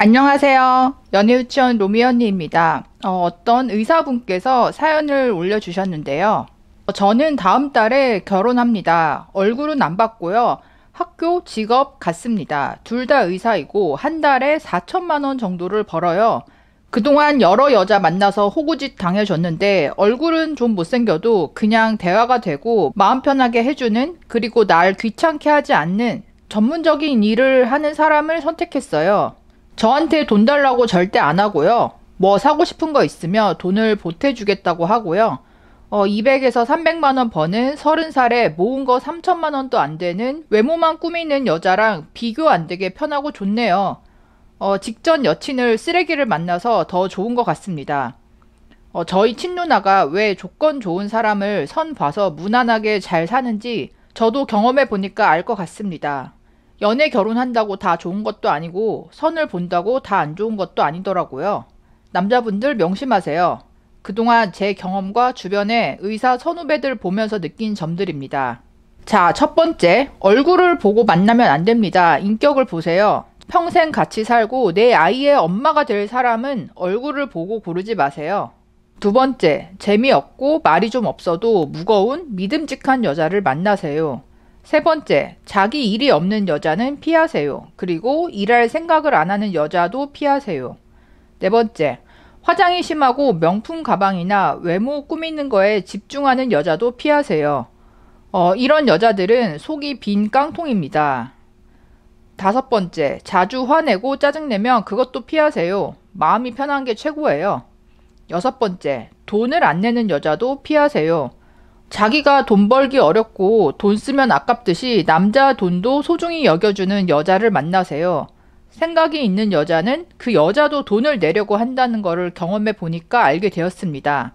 안녕하세요. 연예유치원 로미언니입니다. 어, 떤 의사분께서 사연을 올려주셨는데요. 어, 저는 다음 달에 결혼합니다. 얼굴은 안 봤고요. 학교, 직업 같습니다. 둘 다 의사이고 한 달에 4천만 원 정도를 벌어요. 그동안 여러 여자 만나서 호구짓 당해줬는데 얼굴은 좀 못생겨도 그냥 대화가 되고 마음 편하게 해주는 그리고 날 귀찮게 하지 않는 전문적인 일을 하는 사람을 선택했어요. 저한테 돈 달라고 절대 안 하고요. 뭐 사고 싶은 거 있으며 돈을 보태주겠다고 하고요. 어, 200에서 300만 원 버는 30살에 모은 거 3천만 원도 안 되는 외모만 꾸미는 여자랑 비교 안 되게 편하고 좋네요. 어, 직전 여친을 쓰레기를 만나서 더 좋은 것 같습니다. 어, 저희 친누나가 왜 조건 좋은 사람을 선 봐서 무난하게 잘 사는지 저도 경험해 보니까 알 것 같습니다. 연애 결혼한다고 다 좋은 것도 아니고 선을 본다고 다 안 좋은 것도 아니더라고요. 남자분들 명심하세요. 그동안 제 경험과 주변의 의사 선후배들 보면서 느낀 점들입니다. 자, 첫 번째. 얼굴을 보고 만나면 안 됩니다. 인격을 보세요. 평생 같이 살고 내 아이의 엄마가 될 사람은 얼굴을 보고 고르지 마세요. 두 번째, 재미없고 말이 좀 없어도 무거운 믿음직한 여자를 만나세요. 세 번째, 자기 일이 없는 여자는 피하세요. 그리고 일할 생각을 안 하는 여자도 피하세요. 네 번째, 화장이 심하고 명품 가방이나 외모 꾸미는 거에 집중하는 여자도 피하세요. 어, 이런 여자들은 속이 빈 깡통입니다. 다섯 번째, 자주 화내고 짜증내면 그것도 피하세요. 마음이 편한 게 최고예요. 여섯 번째, 돈을 안 내는 여자도 피하세요. 자기가 돈 벌기 어렵고 돈 쓰면 아깝듯이 남자 돈도 소중히 여겨주는 여자를 만나세요. 생각이 있는 여자는 그 여자도 돈을 내려고 한다는 것을 경험해 보니까 알게 되었습니다.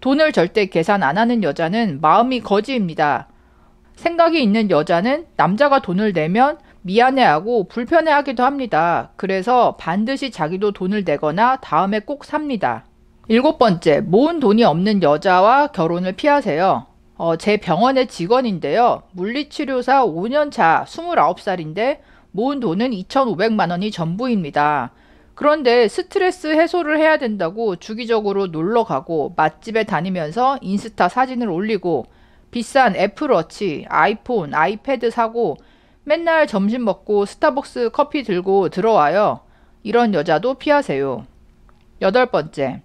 돈을 절대 계산 안 하는 여자는 마음이 거지입니다. 생각이 있는 여자는 남자가 돈을 내면 미안해하고 불편해하기도 합니다. 그래서 반드시 자기도 돈을 내거나 다음에 꼭 삽니다. 일곱 번째, 모은 돈이 없는 여자와 결혼을 피하세요. 어, 제 병원의 직원인데요. 물리치료사 5년차 29살인데 모은 돈은 2,500만 원이 전부입니다. 그런데 스트레스 해소를 해야 된다고 주기적으로 놀러 가고 맛집에 다니면서 인스타 사진을 올리고 비싼 애플워치, 아이폰, 아이패드 사고 맨날 점심 먹고 스타벅스 커피 들고 들어와요. 이런 여자도 피하세요. 여덟 번째.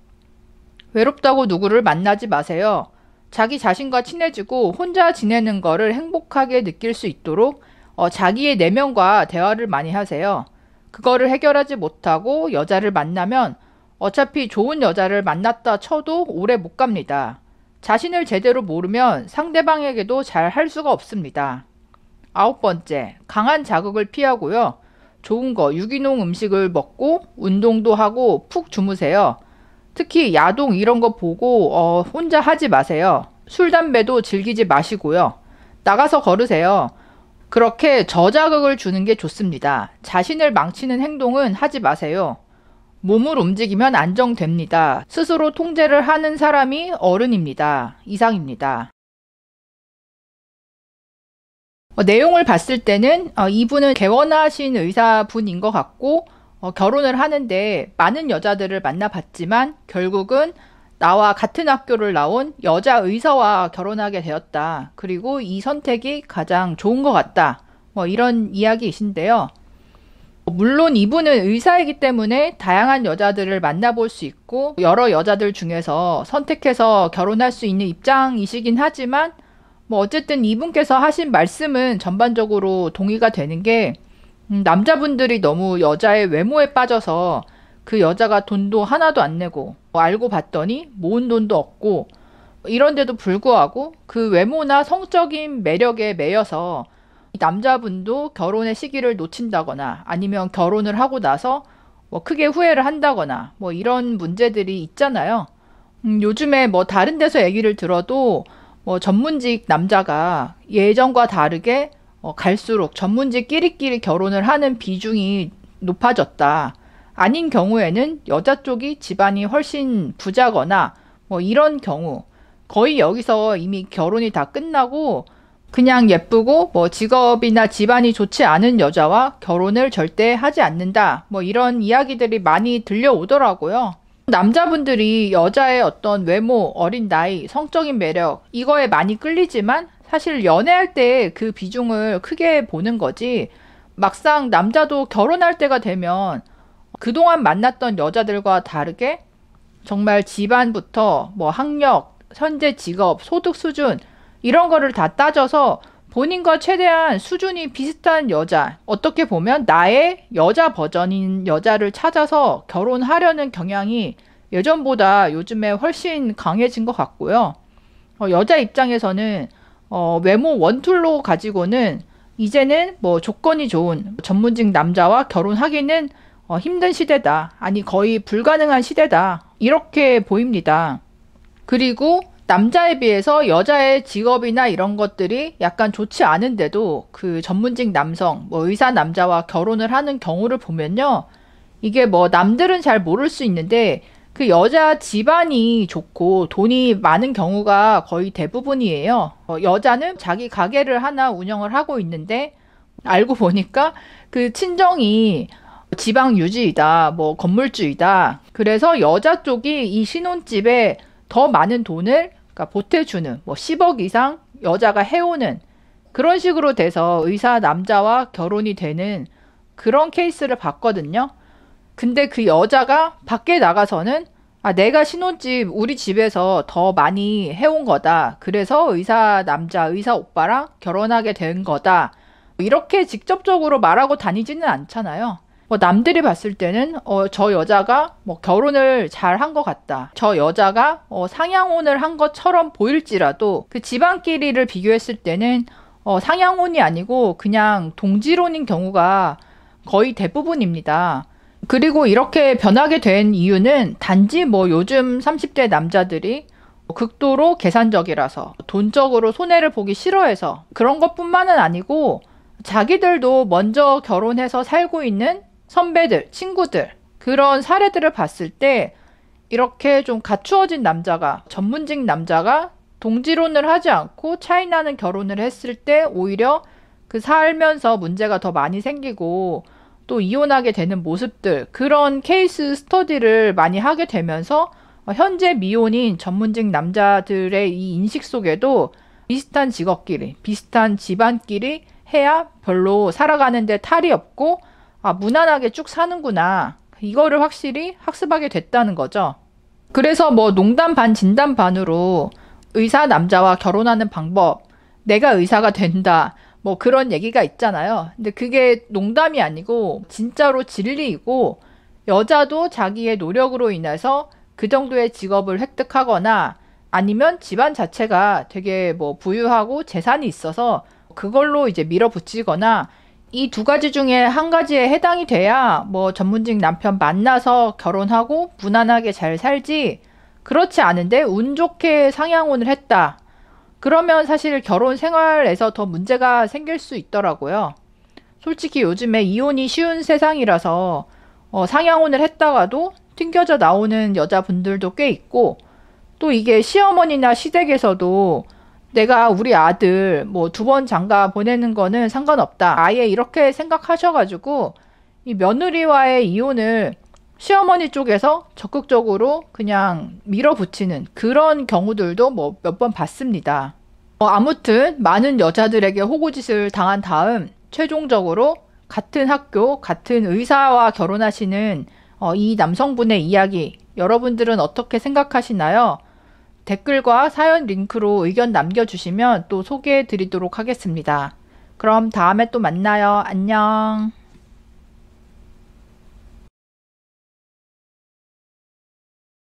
외롭다고 누구를 만나지 마세요. 자기 자신과 친해지고 혼자 지내는 거를 행복하게 느낄 수 있도록 어, 자기의 내면과 대화를 많이 하세요. 그거를 해결하지 못하고 여자를 만나면 어차피 좋은 여자를 만났다 쳐도 오래 못 갑니다. 자신을 제대로 모르면 상대방에게도 잘 할 수가 없습니다. 아홉 번째, 강한 자극을 피하고요. 좋은 거, 유기농 음식을 먹고 운동도 하고 푹 주무세요. 특히 야동 이런 거 보고 어, 혼자 하지 마세요. 술, 담배도 즐기지 마시고요. 나가서 걸으세요. 그렇게 저자극을 주는 게 좋습니다. 자신을 망치는 행동은 하지 마세요. 몸을 움직이면 안정됩니다. 스스로 통제를 하는 사람이 어른입니다. 이상입니다. 어, 내용을 봤을 때는 어, 이분은 개원하신 의사분인 것 같고 어, 결혼을 하는데 많은 여자들을 만나봤지만 결국은 나와 같은 학교를 나온 여자 의사와 결혼하게 되었다. 그리고 이 선택이 가장 좋은 것 같다. 뭐 이런 이야기이신데요. 물론 이분은 의사이기 때문에 다양한 여자들을 만나볼 수 있고 여러 여자들 중에서 선택해서 결혼할 수 있는 입장이시긴 하지만 뭐 어쨌든 이분께서 하신 말씀은 전반적으로 동의가 되는 게 음, 남자분들이 너무 여자의 외모에 빠져서 그 여자가 돈도 하나도 안 내고 뭐 알고 봤더니 모은 돈도 없고 이런데도 불구하고 그 외모나 성적인 매력에 매여서 남자분도 결혼의 시기를 놓친다거나 아니면 결혼을 하고 나서 뭐 크게 후회를 한다거나 뭐 이런 문제들이 있잖아요. 음, 요즘에 뭐 다른 데서 얘기를 들어도 뭐 전문직 남자가 예전과 다르게 어, 갈수록 전문직끼리끼리 결혼을 하는 비중이 높아졌다. 아닌 경우에는 여자 쪽이 집안이 훨씬 부자거나 뭐 이런 경우 거의 여기서 이미 결혼이 다 끝나고 그냥 예쁘고 뭐 직업이나 집안이 좋지 않은 여자와 결혼을 절대 하지 않는다. 뭐 이런 이야기들이 많이 들려오더라고요. 남자분들이 여자의 어떤 외모, 어린 나이, 성적인 매력, 이거에 많이 끌리지만 사실 연애할 때 그 비중을 크게 보는 거지 막상 남자도 결혼할 때가 되면 그동안 만났던 여자들과 다르게 정말 집안부터 뭐 학력, 현재 직업, 소득 수준 이런 거를 다 따져서 본인과 최대한 수준이 비슷한 여자, 어떻게 보면 나의 여자 버전인 여자를 찾아서 결혼하려는 경향이 예전보다 요즘에 훨씬 강해진 것 같고요. 어, 여자 입장에서는 어, 외모 원툴로 가지고는 이제는 뭐 조건이 좋은 전문직 남자와 결혼하기는 어, 힘든 시대다. 아니 거의 불가능한 시대다. 이렇게 보입니다. 그리고 남자에 비해서 여자의 직업이나 이런 것들이 약간 좋지 않은데도 그 전문직 남성, 뭐 의사 남자와 결혼을 하는 경우를 보면요. 이게 뭐 남들은 잘 모를 수 있는데 그 여자 집안이 좋고 돈이 많은 경우가 거의 대부분이에요. 어, 여자는 자기 가게를 하나 운영을 하고 있는데 알고 보니까 그 친정이 지방 유지이다, 뭐 건물주이다. 그래서 여자 쪽이 이 신혼집에 더 많은 돈을 그러니까 보태주는 뭐 10억 이상 여자가 해오는 그런 식으로 돼서 의사 남자와 결혼이 되는 그런 케이스를 봤거든요. 근데 그 여자가 밖에 나가서는 아, 내가 신혼집 우리 집에서 더 많이 해온 거다. 그래서 의사 남자, 의사 오빠랑 결혼하게 된 거다. 이렇게 직접적으로 말하고 다니지는 않잖아요. 뭐 남들이 봤을 때는 어, 저 여자가 뭐 결혼을 잘 한 것 같다. 저 여자가 어, 상향혼을 한 것처럼 보일지라도 그 집안끼리를 비교했을 때는 어, 상향혼이 아니고 그냥 동지론인 경우가 거의 대부분입니다. 그리고 이렇게 변하게 된 이유는 단지 뭐 요즘 30대 남자들이 극도로 계산적이라서 돈적으로 손해를 보기 싫어해서 그런 것뿐만은 아니고 자기들도 먼저 결혼해서 살고 있는 선배들, 친구들 그런 사례들을 봤을 때 이렇게 좀 갖추어진 남자가 전문직 남자가 동지론을 하지 않고 차이 나는 결혼을 했을 때 오히려 그 살면서 문제가 더 많이 생기고 또 이혼하게 되는 모습들 그런 케이스 스터디를 많이 하게 되면서 어, 현재 미혼인 전문직 남자들의 이 인식 속에도 비슷한 직업끼리 비슷한 집안끼리 해야 별로 살아가는데 탈이 없고 아 무난하게 쭉 사는구나 이거를 확실히 학습하게 됐다는 거죠. 그래서 뭐 농담 반 진담 반으로 의사 남자와 결혼하는 방법, 내가 의사가 된다, 뭐 그런 얘기가 있잖아요. 근데 그게 농담이 아니고 진짜로 진리이고 여자도 자기의 노력으로 인해서 그 정도의 직업을 획득하거나 아니면 집안 자체가 되게 뭐 부유하고 재산이 있어서 그걸로 이제 밀어붙이거나 이 두 가지 중에 한 가지에 해당이 돼야 뭐 전문직 남편 만나서 결혼하고 무난하게 잘 살지 그렇지 않은데 운 좋게 상향운을 했다. 그러면 사실 결혼 생활에서 더 문제가 생길 수 있더라고요. 솔직히 요즘에 이혼이 쉬운 세상이라서 어, 상향혼을 했다가도 튕겨져 나오는 여자분들도 꽤 있고 또 이게 시어머니나 시댁에서도 내가 우리 아들 뭐 두 번 장가 보내는 거는 상관없다. 아예 이렇게 생각하셔가지고 이 며느리와의 이혼을 시어머니 쪽에서 적극적으로 그냥 밀어붙이는 그런 경우들도 뭐 몇 번 봤습니다. 어, 아무튼 많은 여자들에게 호구짓을 당한 다음 최종적으로 같은 학교, 같은 의사와 결혼하시는 어, 이 남성분의 이야기 여러분들은 어떻게 생각하시나요? 댓글과 사연 링크로 의견 남겨주시면 또 소개해 드리도록 하겠습니다. 그럼 다음에 또 만나요. 안녕.